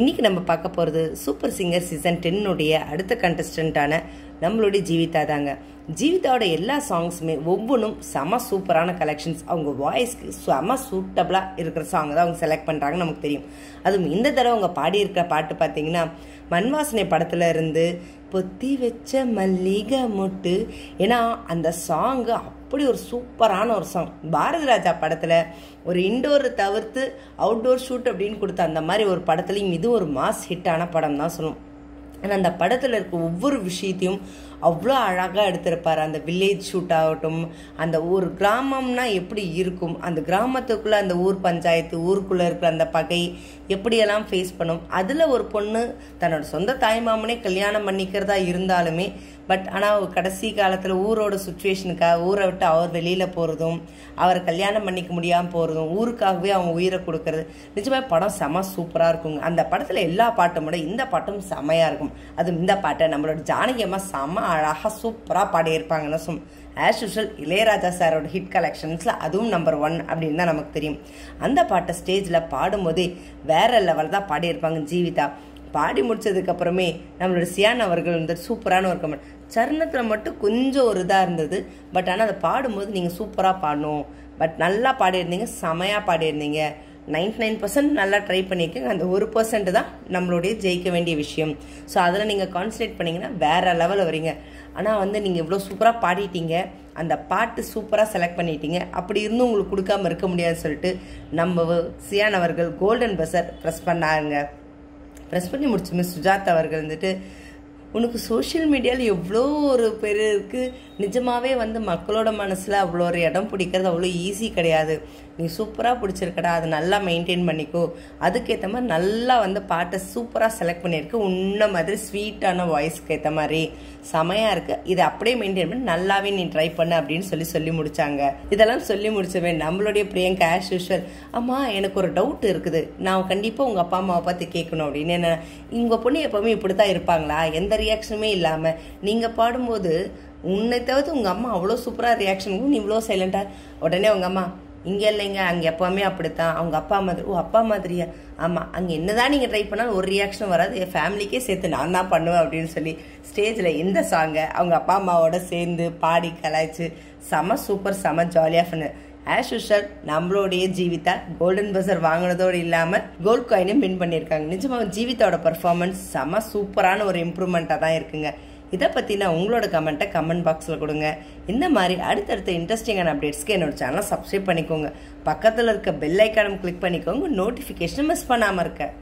இன்னைக்கு நம்ம பார்க்க போகிறது சூப்பர் சிங்கர் சீசன் டென்னுடைய அடுத்த கண்டஸ்டண்ட்டான நம்மளுடைய ஜீவிதா தாங்க ஜீவிதாவோட எல்லா சாங்ஸுமே ஒவ்வொன்றும் செம சூப்பரான கலெக்ஷன்ஸ் அவங்க வாய்ஸ்க்கு செம சூட்டபிளாக இருக்கிற சாங் தான் அவங்க செலக்ட் பண்ணுறாங்கன்னு நமக்கு தெரியும் அதுவும் இந்த தடவை அவங்க பாடியிருக்கிற பாட்டு பார்த்தீங்கன்னா மண்வாசனை படத்தில் இருந்து பொத்தி வச்ச மல்லிகை மொட்டு ஏன்னா அந்த சாங்கு அப்படி ஒரு சூப்பரான ஒரு சாங் பாரதி ராஜா படத்தில் ஒரு இண்டோர் தவிர்த்து அவுட்டோர் ஷூட் அப்படின்னு கொடுத்த அந்த மாதிரி ஒரு படத்துலையும் இது ஒரு மாஸ் ஹிட்டான படம் தான் சொல்லும் ஏன்னா அந்த படத்தில் இருக்க ஒவ்வொரு விஷயத்தையும் அவ்வளோ அழகாக எடுத்திருப்பார் அந்த வில்லேஜ் ஷூட் ஆகட்டும் அந்த ஊர் கிராமம்னா எப்படி இருக்கும் அந்த கிராமத்துக்குள்ளே அந்த ஊர் பஞ்சாயத்து ஊருக்குள்ளே இருக்கிற அந்த பகை எப்படியெல்லாம் ஃபேஸ் பண்ணும் அதில் ஒரு பொண்ணு தன்னோட சொந்த தாய்மாமனே கல்யாணம் பண்ணிக்கிறதா இருந்தாலுமே பட் ஆனால் கடைசி காலத்தில் ஊரோட சுச்சுவேஷனுக்காக ஊரை விட்டு அவர் வெளியில் போகிறதும் அவரை கல்யாணம் பண்ணிக்க முடியாமல் போகிறதும் ஊருக்காகவே அவங்க உயிரை கொடுக்கறது நிஜமாக படம் செம சூப்பராக இருக்குங்க அந்த படத்தில் எல்லா பாட்டும் விட இந்த பாட்டும் செமையாக இருக்கும் அது இந்த பாட்டை நம்மளோட ஜானகியம்மா செம்ம அழகாக சூப்பராக பாடியிருப்பாங்கன்னு சொல் ஆஸ் யூஷுவல் இளையராஜா சாரோட ஹிட் கலெக்ஷன்ஸில் அதுவும் நம்பர் ஒன் அப்படின்னு தான் நமக்கு தெரியும் அந்த பாட்டை ஸ்டேஜில் பாடும்போதே வேற லெவல் தான் பாடியிருப்பாங்க ஜீவிதா பாடி முடிச்சதுக்கப்புறமே நம்மளோட சியான் அவர்கள் வந்து சூப்பரான ஒரு கமெண்ட் சரணத்தில் மட்டும் கொஞ்சம் ஒரு இதாக இருந்தது பட் ஆனால் அதை பாடும்போது நீங்கள் சூப்பராக பாடணும் பட் நல்லா பாடியிருந்தீங்க செமையாக பாடியிருந்தீங்க நைன்டி நைன் பர்சன்ட் நல்லா ட்ரை பண்ணியிருக்கேங்க அந்த ஒரு பர்சன்ட் தான் நம்மளுடைய ஜெயிக்க வேண்டிய விஷயம் ஸோ அதில் நீங்கள் கான்சன்ட்ரேட் பண்ணிங்கன்னா வேறு லெவலில் வரீங்க ஆனால் வந்து நீங்கள் இவ்வளோ சூப்பராக பாடிட்டீங்க அந்த பாட்டு சூப்பராக செலக்ட் பண்ணிட்டீங்க அப்படி இருந்தும் உங்களுக்கு கொடுக்காமல் இருக்க முடியாதுன்னு சொல்லிட்டு நம்ம சியானவர்கள் கோல்டன் பஸ்ஸர் ப்ரெஸ் பண்ணாங்க ப்ரெஸ் பண்ணி முடிச்சு மிஸ் சுஜாத் அவர்கள் வந்துட்டு உனக்கு சோஷியல் மீடியாவில் எவ்வளோ ஒரு பேருக்கு நிஜமாகவே வந்து மக்களோட மனசில் அவ்வளோ ஒரு இடம் பிடிக்கிறது அவ்வளோ ஈஸி கிடையாது நீ சூப்பராக பிடிச்சிருக்கடா அது நல்லா மெயின்டைன் பண்ணிக்கோ அதுக்கேற்ற மாதிரி நல்லா வந்து பாட்டை சூப்பராக செலக்ட் பண்ணியிருக்கு உன்ன மாதிரி ஸ்வீட்டான வாய்ஸ்க்கு ஏற்ற மாதிரி செமையாக இருக்குது இதை அப்படியே மெயின்டைன் பண்ணி நல்லாவே நீ ட்ரை பண்ண அப்படின்னு சொல்லி சொல்லி முடித்தாங்க இதெல்லாம் சொல்லி முடிச்சவே நம்மளுடைய பிரியங்கா ஆஸ் யூஷுவல் அம்மா எனக்கு ஒரு டவுட் இருக்குது நான் கண்டிப்பாக உங்கள் அப்பா அம்மாவை பார்த்து கேட்கணும் அப்படின்னு என்ன உங்கள் பொண்ணு எப்போவுமே இப்படி தான் இருப்பாங்களா எந்த ரியாக்ஷனுமே இல்லாமல் நீங்கள் பாடும்போது உன்னை தவிர்த்து உங்கள் அம்மா அவ்வளோ சூப்பராக ரியாக்ஷனுக்கும் இவ்வளோ சைலண்ட்டாக உடனே உங்கள் அம்மா இங்கே இல்லைங்க அங்கே எப்போவுமே அப்படித்தான் அவங்க அப்பா மாதிரி ஓ அப்பா மாதிரியா ஆமாம் அங்கே என்னதான் நீங்கள் ட்ரை பண்ணாலும் ஒரு ரியாக்ஷன் வராது என் ஃபேமிலிக்கே சேர்த்து நான் தான் பண்ணுவேன் அப்படின்னு சொல்லி ஸ்டேஜில் இந்த சாங்கை அவங்க அப்பா அம்மாவோட சேர்ந்து பாடி கலாய்ச்சி செம சூப்பர் செம ஜாலியாக பண்ணு ஆஸ் யூஷுவல் நம்மளுடைய ஜீவிதா கோல்டன் பசர் வாங்கினதோடு இல்லாமல் கோல்ட் காயினும் வின் பண்ணியிருக்காங்க நிஜமாக ஜீவிதாவோட பர்ஃபார்மன்ஸ் செம சூப்பரான ஒரு இம்ப்ரூவ்மெண்ட்டாக தான் இருக்குங்க இதை பற்றினா உங்களோட கமெண்ட்டை கமெண்ட் பாக்ஸில் கொடுங்க இந்த மாதிரி அடுத்தடுத்த இன்ட்ரெஸ்டிங்கான அப்டேட்ஸ்க்கு என்னோட சேனலை சப்ஸ்கிரைப் பண்ணிக்கோங்க பக்கத்தில் இருக்க பெல் ஐக்கானும் கிளிக் பண்ணிக்கோங்க நோட்டிஃபிகேஷன் மிஸ் பண்ணாமல் இருக்க